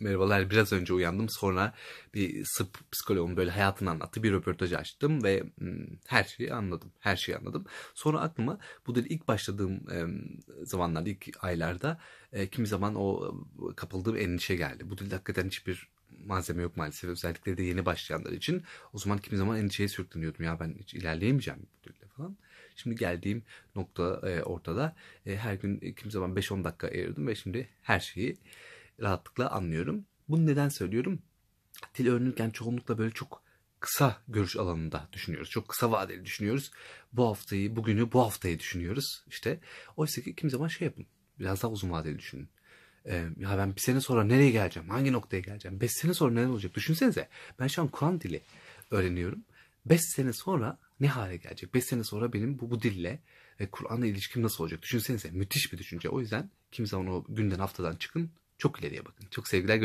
merhabalar biraz önce uyandım sonra bir psikoloğun böyle hayatını anlattı bir röportaj açtım ve hmm, her şeyi anladım her şeyi anladım sonra aklıma bu dil ilk başladığım zamanlarda ilk aylarda e, kimi zaman o e, kapıldığım endişe geldi bu dilde hakikaten hiçbir malzeme yok maalesef özellikle de yeni başlayanlar için o zaman kimi zaman endişeye sürükleniyordum ya ben hiç ilerleyemeyeceğim bu dilde falan Şimdi geldiğim nokta e, ortada. her gün kimi zaman 5-10 dakika ayırdım ve şimdi her şeyi rahatlıkla anlıyorum. Bunu neden söylüyorum? Dil öğrenirken çoğunlukla böyle çok kısa görüş alanında düşünüyoruz. Çok kısa vadeli düşünüyoruz. Bu haftayı, bugünü, bu haftayı düşünüyoruz İşte Oysa ki kimi zaman şey yapın. Biraz daha uzun vadeli düşünün. Ee, ya ben bir sene sonra nereye geleceğim? Hangi noktaya geleceğim? Beş sene sonra neler olacak? Düşünsenize. Ben şu an Kur'an dili öğreniyorum. Beş sene sonra ne hale gelecek? Beş sene sonra benim bu, bu dille ve Kur'an'la ilişkim nasıl olacak? Düşünsenize müthiş bir düşünce. O yüzden kim zaman o günden haftadan çıkın çok ileriye bakın. Çok sevgiler.